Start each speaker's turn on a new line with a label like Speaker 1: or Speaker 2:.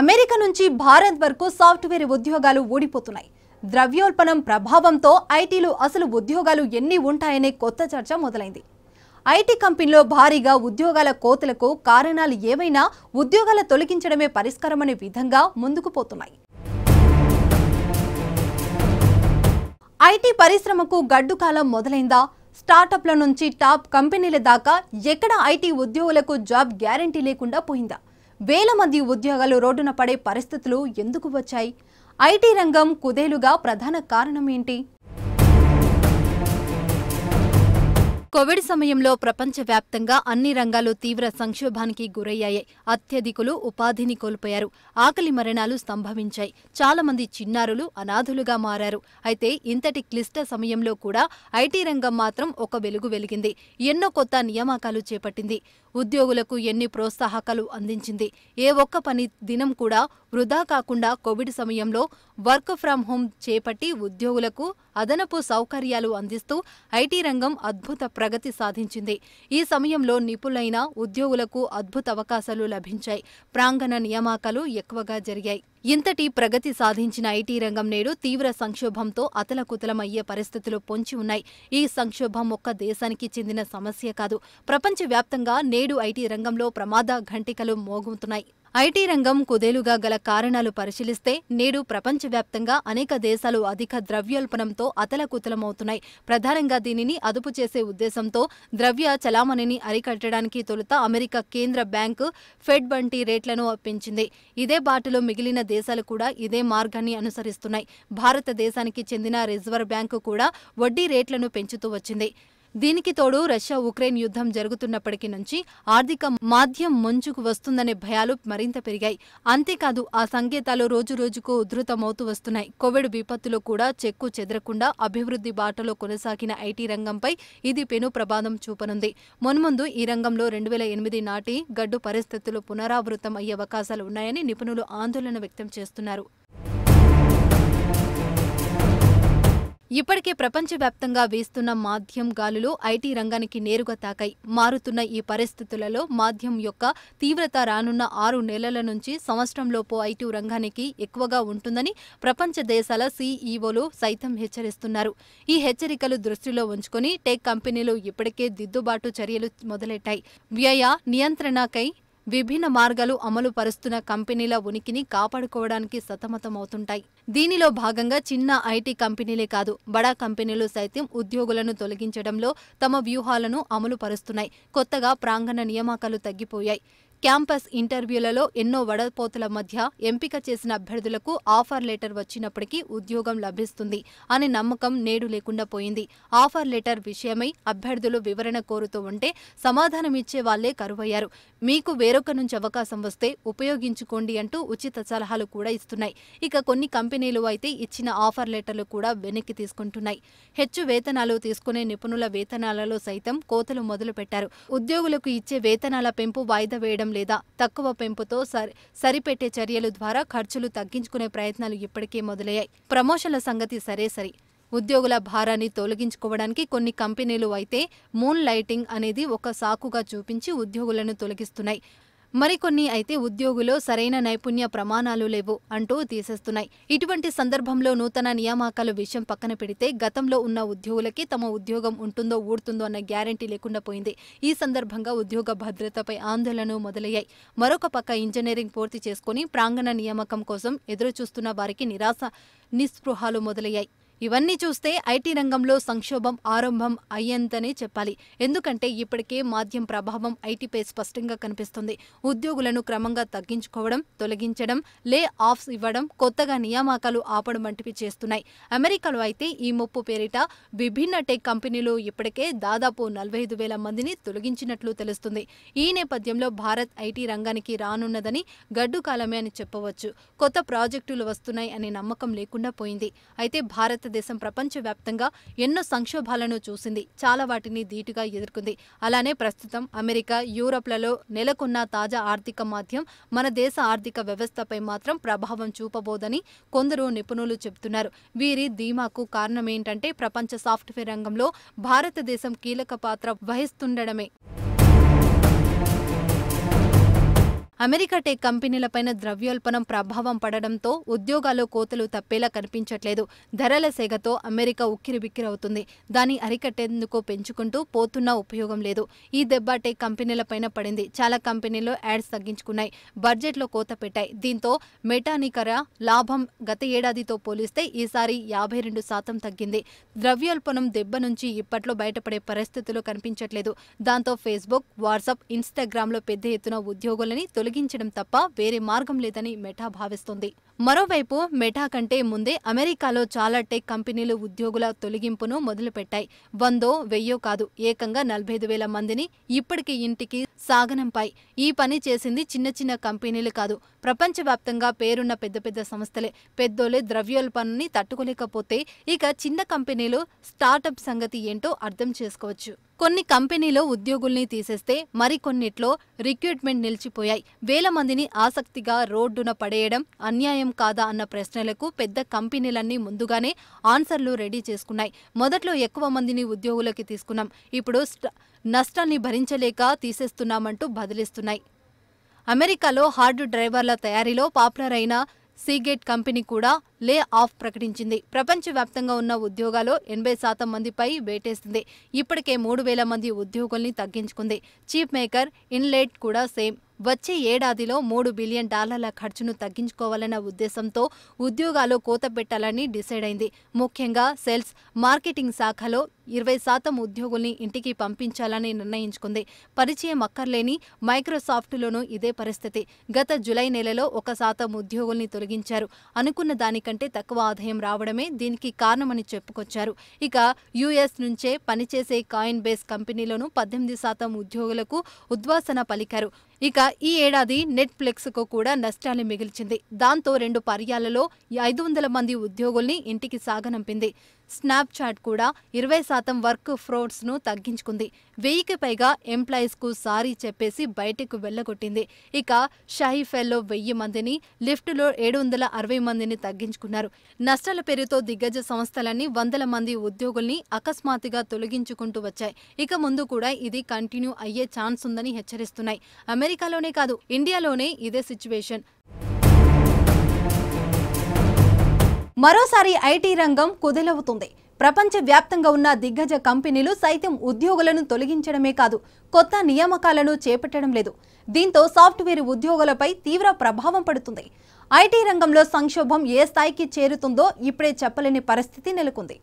Speaker 1: America నుంచి భారత్ వరకు software ఉద్యోగాలు ఊడిపోతున్నాయి ద్రవ్యోల్బణం ప్రభావంతో ఐటీలు అసలు ఉద్యోగాలు ఎన్ని ఉంటాయనే కొత్త చర్చ మొదలైంది ఐటీ కంపెనీలో భారీగా ఉద్యోగాల కోతలకు కారణాలు ఏవైనా ఉద్యోగాల తొలగించడమే పరిష్కారమనే విధంగా ముందుకు పోతున్నాయి ఐటీ పరిశ్రమకు గడ్డు కాలం మొదలైందా స్టార్టప్ల నుంచి టాప్ కంపెనీల దాకా ఎక్కడ ఐటీ ఉద్యోగులకు జాబ్ గ్యారంటీ లేకుండా పోయిందా వేల మంది ఉద్యోగాలు రోడ్డున పడే పరిస్థితులు ఎందుకు వచ్చాయి ఐటీ రంగం కుదేలుగా ప్రధాన కారణం ఏంటి కోవిడ్ సమయంలో ప్రపంచవ్యాప్తంగా అన్ని రంగాలు తీవ్ర సంక్షోభానికి గురయ్యాయి అత్యధికులు ఉపాధిని కోల్పోయారు ఆకలి మరణాలు సంభవించాయి చాలామంది చిన్నారులు అనాథులుగా మారారు అయితే ఇంతటి క్లిష్ట సమయంలో కూడా ఐటీ రంగం మాత్రం ఒక వెలుగు వెలిగింది ఎన్నో కొత్త నియామకాలు చేపట్టింది ఉద్యోగులకు ఎన్ని ప్రోత్సాహకాలు అందించింది ఏ ఒక్క పని దినం కూడా వృధా కాకుండా కోవిడ్ సమయంలో వర్క్ ఫ్రం హోం చేపట్టి ఉద్యోగులకు అదనపు సౌకర్యాలు అందిస్తూ ఐటీ రంగం అద్భుత ప్రగతి సాధించింది ఈ సమయంలో నిపుణులైన ఉద్యోగులకు అద్భుత అవకాశాలు లభించాయి ప్రాంగణ నియామకాలు ఎక్కువగా జరిగాయి ఇంతటి ప్రగతి సాధించిన ఐటీ రంగం నేడు తీవ్ర సంక్షోభంతో అతలకుతలమయ్యే పరిస్థితులు పొంచి ఉన్నాయి ఈ సంక్షోభం ఒక్క దేశానికి చెందిన సమస్య కాదు ప్రపంచవ్యాప్తంగా నేడు ఐటీ రంగంలో ప్రమాద ఘంటికలు మోగుతున్నాయి ఐటీ రంగం కుదేలుగా గల కారణాలు పరిశీలిస్తే నేడు ప్రపంచవ్యాప్తంగా అనేక దేశాలు అధిక ద్రవ్యోల్పణంతో అతలకుతలమవుతున్నాయి ప్రధానంగా దీనిని అదుపు చేసే ఉద్దేశంతో ద్రవ్య చలామణిని అరికట్టడానికి తొలుత అమెరికా కేంద్ర బ్యాంకు ఫెడ్ వంటి రేట్లను పెంచింది ఇదే బాటలో మిగిలిన దేశాలు కూడా ఇదే మార్గాన్ని అనుసరిస్తున్నాయి భారతదేశానికి చెందిన రిజర్వ్ బ్యాంకు కూడా వడ్డీ రేట్లను పెంచుతూ వచ్చింది దీనికి తోడు రష్యా ఉక్రెయిన్ యుద్ధం జరుగుతున్నప్పటికీ నుంచి ఆర్థిక మాధ్యం ముంచుకు వస్తుందనే భయాలు మరింత పెరిగాయి అంతేకాదు ఆ సంకేతాలు రోజు రోజుకు ఉధృతమవుతూ వస్తున్నాయి కోవిడ్ విపత్తులో కూడా చెక్కు చెదరకుండా అభివృద్ధి బాటలో కొనసాగిన ఐటీ రంగంపై ఇది పెను ప్రమాదం చూపనుంది మున్ముందు ఈ రంగంలో రెండు వేల ఎనిమిది నాటి గడ్డు పరిస్థితులు పునరావృతం అయ్యే అవకాశాలు ఉన్నాయని నిపుణులు ఆందోళన వ్యక్తం చేస్తున్నారు ఇప్పటికే ప్రపంచవ్యాప్తంగా వీస్తున్న మాధ్యం గాలులు ఐటీ రంగానికి నేరుగా తాకాయి మారుతున్న ఈ పరిస్థితులలో మాధ్యం యొక్క తీవ్రత రానున్న ఆరు నెలల నుంచి సంవత్సరంలోపు ఐటీ రంగానికి ఎక్కువగా ఉంటుందని ప్రపంచ దేశాల సీఈఓలు సైతం హెచ్చరిస్తున్నారు ఈ హెచ్చరికలు దృష్టిలో ఉంచుకుని టెక్ కంపెనీలు ఇప్పటికే దిద్దుబాటు చర్యలు మొదలెట్టాయి వ్యయ నియంత్రణకై విభిన్న మార్గాలు అమలు పరుస్తున్న కంపెనీల ఉనికిని కాపాడుకోవడానికి సతమతమవుతుంటాయి దీనిలో భాగంగా చిన్న ఐటీ కంపెనీలే కాదు బడా కంపెనీలు సైతం ఉద్యోగులను తొలగించడంలో తమ వ్యూహాలను అమలు పరుస్తున్నాయి కొత్తగా ప్రాంగణ నియామకాలు తగ్గిపోయాయి క్యాంపస్ ఇంటర్వ్యూలలో ఎన్నో వడపోతుల మధ్య ఎంపిక చేసిన అభ్యర్థులకు ఆఫర్ లెటర్ వచ్చినప్పటికీ ఉద్యోగం లభిస్తుంది అనే నమ్మకం నేడు లేకుండా పోయింది ఆఫర్ లెటర్ విషయమై అభ్యర్థులు వివరణ కోరుతూ ఉంటే సమాధానం ఇచ్చే వాళ్లే కరువయ్యారు మీకు వేరొక నుంచి అవకాశం వస్తే ఉపయోగించుకోండి అంటూ ఉచిత సలహాలు కూడా ఇస్తున్నాయి ఇక కొన్ని కంపెనీలు అయితే ఇచ్చిన ఆఫర్ లెటర్లు కూడా వెనక్కి తీసుకుంటున్నాయి హెచ్చు వేతనాలు తీసుకునే నిపుణుల వేతనాలలో సైతం కోతలు మొదలుపెట్టారు ఉద్యోగులకు ఇచ్చే వేతనాల పెంపు వాయిదా వేయడం లేదా తక్కువ పెంపుతో సరిపెట్టే చర్యలు ద్వారా ఖర్చులు తగ్గించుకునే ప్రయత్నాలు ఇప్పటికే మొదలయ్యాయి ప్రమోషన్ల సంగతి సరే సరి ఉద్యోగుల భారాన్ని తొలగించుకోవడానికి కొన్ని కంపెనీలు అయితే మూన్ లైటింగ్ అనేది ఒక సాకుగా చూపించి ఉద్యోగులను తొలగిస్తున్నాయి మరికొన్ని అయితే ఉద్యోగులు సరైన నైపుణ్య ప్రమాణాలు లేవు అంటూ తీసేస్తున్నాయి ఇటువంటి సందర్భంలో నూతన నియామకాల విషయం పక్కన పెడితే గతంలో ఉన్న ఉద్యోగులకి తమ ఉద్యోగం ఉంటుందో ఊడుతుందో అన్న గ్యారంటీ లేకుండా పోయింది ఈ సందర్భంగా ఉద్యోగ భద్రతపై ఆందోళనలు మొదలయ్యాయి మరొక పక్క ఇంజనీరింగ్ పూర్తి చేసుకుని ప్రాంగణ నియామకం కోసం ఎదురుచూస్తున్న వారికి నిరాశ నిస్పృహాలు మొదలయ్యాయి ఇవన్నీ చూస్తే ఐటీ రంగంలో సంక్షోభం ఆరంభం అయ్యేంతనే చెప్పాలి ఎందుకంటే ఇప్పటికే మాధ్యం ప్రభావం ఐటీపై స్పష్టంగా కనిపిస్తుంది ఉద్యోగులను క్రమంగా తగ్గించుకోవడం తొలగించడం లే ఆఫ్స్ ఇవ్వడం కొత్తగా నియామకాలు ఆపడం వంటివి చేస్తున్నాయి అమెరికాలో అయితే ఈ ముప్పు పేరిట విభిన్న టెక్ కంపెనీలు ఇప్పటికే దాదాపు నలభై ఐదు వేల మందిని తొలగించినట్లు తెలుస్తుంది ఈ నేపథ్యంలో భారత్ ఐటీ రంగానికి రానున్నదని గడ్డు కాలమే అని చెప్పవచ్చు కొత్త ప్రాజెక్టులు వస్తున్నాయి అనే నమ్మకం లేకుండా పోయింది అయితే భారత భారతదేశం ప్రపంచవ్యాప్తంగా ఎన్నో సంక్షోభాలను చూసింది చాలా వాటిని ధీటుగా ఎదుర్కొంది అలానే ప్రస్తుతం అమెరికా యూరప్లలో నెలకొన్న తాజా ఆర్థిక మాధ్యం మన దేశ ఆర్థిక వ్యవస్థపై మాత్రం ప్రభావం చూపబోదని కొందరు నిపుణులు చెబుతున్నారు వీరి ధీమాకు కారణమేంటంటే ప్రపంచ సాఫ్ట్వేర్ రంగంలో భారతదేశం కీలక పాత్ర వహిస్తుండడమే అమెరికా టెక్ కంపెనీలపైన ద్రవ్యోల్బణం ప్రభావం పడడంతో ఉద్యోగాలు కోతలు తప్పేలా కనిపించట్లేదు ధరల సేగతో అమెరికా ఉక్కిరిబిక్కిరవుతుంది దాన్ని అరికట్టేందుకు పెంచుకుంటూ పోతున్నా ఉపయోగం లేదు ఈ దెబ్బ టెక్ కంపెనీలపైన పడింది చాలా కంపెనీలు యాడ్స్ తగ్గించుకున్నాయి బడ్జెట్లో కోత పెట్టాయి దీంతో మెటానికర లాభం గత ఏడాదితో పోలిస్తే ఈసారి యాభై రెండు శాతం తగ్గింది ద్రవ్యోల్బణం దెబ్బ నుంచి ఇప్పట్లో బయటపడే పరిస్థితులు కనిపించట్లేదు దాంతో ఫేస్బుక్ వాట్సాప్ ఇన్స్టాగ్రామ్లో పెద్ద ఎత్తున ఉద్యోగులని తొలగి తొలగించడం తప్ప వేరే మార్గం లేదని మెటా భావిస్తోంది మరోవైపు మెటా కంటే ముందే అమెరికాలో చాలా టెక్ కంపెనీలు ఉద్యోగుల తొలగింపును మొదలుపెట్టాయి వందో వెయ్యో కాదు ఏకంగా నలభై వేల మందిని ఇప్పటికీ ఇంటికి సాగనంపాయి ఈ పని చేసింది చిన్న చిన్న కంపెనీలు కాదు ప్రపంచవ్యాప్తంగా పేరున్న పెద్ద పెద్ద సంస్థలే పెద్దోలే ద్రవ్యోల్పణని తట్టుకోలేకపోతే ఇక చిన్న కంపెనీలు స్టార్టప్ సంగతి ఏంటో అర్థం చేసుకోవచ్చు కొన్ని కంపెనీలో ఉద్యోగుల్ని తీసేస్తే మరికొన్నిట్లో రిక్రూట్మెంట్ నిలిచిపోయాయి వేల మందిని ఆసక్తిగా రోడ్డున పడేయడం అన్యాయం కాదా అన్న ప్రశ్నలకు పెద్ద కంపెనీలన్నీ ముందుగానే ఆన్సర్లు రెడీ చేసుకున్నాయి మొదట్లో ఎక్కువ మందిని ఉద్యోగులకి తీసుకున్నాం ఇప్పుడు నష్టాన్ని భరించలేక తీసేస్తున్నామంటూ బదిలిస్తున్నాయి అమెరికాలో హార్డ్ డ్రైవర్ల తయారీలో పాపులర్ అయిన సీగేట్ కంపెనీ కూడా లే ఆఫ్ ప్రకటించింది ప్రపంచవ్యాప్తంగా ఉన్న ఉద్యోగాల్లో ఎనభై శాతం మందిపై వేటేసింది ఇప్పటికే మూడు వేల మంది ఉద్యోగుల్ని తగ్గించుకుంది చీప్ మేకర్ ఇన్లెట్ కూడా సేమ్ వచ్చే ఏడాదిలో మూడు బిలియన్ డాలర్ల ఖర్చును తగ్గించుకోవాలన్న ఉద్దేశంతో ఉద్యోగాలు కోత పెట్టాలని డిసైడ్ అయింది ముఖ్యంగా సెల్స్ మార్కెటింగ్ శాఖలో ఇరవై శాతం ఉద్యోగుల్ని ఇంటికి పంపించాలని నిర్ణయించుకుంది పరిచయం అక్కర్లేని మైక్రోసాఫ్ట్లోనూ ఇదే పరిస్థితి గత జులై నెలలో ఒక శాతం ఉద్యోగుల్ని తొలగించారు అనుకున్న దానికంటే కంటే తక్కువ ఆదాయం రావడమే దీనికి కారణమని చెప్పుకొచ్చారు ఇక యుఎస్ నుంచే పనిచేసే కాయిన్ బేస్ కంపెనీలోనూ పద్దెనిమిది శాతం ఉద్యోగులకు ఉద్వాసన పలికారు ఇక ఈ ఏడాది నెట్ఫ్లెక్స్కు కూడా నష్టాలు మిగిల్చింది దాంతో రెండు పర్యాలలో ఐదు వందల మంది ఉద్యోగుల్ని ఇంటికి సాగనంపింది స్నాప్చాట్ కూడా ఇరవై శాతం వర్క్ ఫ్రాడ్స్ను తగ్గించుకుంది వెయ్యికి పైగా ఎంప్లాయీస్కు సారీ చెప్పేసి బయటకు వెళ్ళగొట్టింది ఇక షాయిఫెల్లో వెయ్యి మందిని లిఫ్ట్లో ఏడు వందల అరవై మందిని తగ్గించుకున్నారు నష్టాల పేరుతో దిగ్గజ సంస్థలన్నీ వందల మంది ఉద్యోగుల్ని అకస్మాత్తుగా తొలగించుకుంటూ వచ్చాయి ఇక ముందు కూడా ఇది కంటిన్యూ అయ్యే ఛాన్స్ ఉందని హెచ్చరిస్తున్నాయి అమెరికాలోనే కాదు ఇండియాలోనే ఇదే సిచ్యువేషన్ మరోసారి ఐటీ రంగం ప్రపంచ వ్యాప్తంగా ఉన్న దిగ్గజ కంపెనీలు సైతం ఉద్యోగులను తొలగించడమే కాదు కొత్త నియామకాలను చేపట్టడం లేదు దీంతో సాఫ్ట్వేర్ ఉద్యోగులపై తీవ్ర ప్రభావం పడుతుంది ఐటీ రంగంలో సంక్షోభం ఏ స్థాయికి చేరుతుందో ఇప్పుడే చెప్పలేని పరిస్థితి నెలకొంది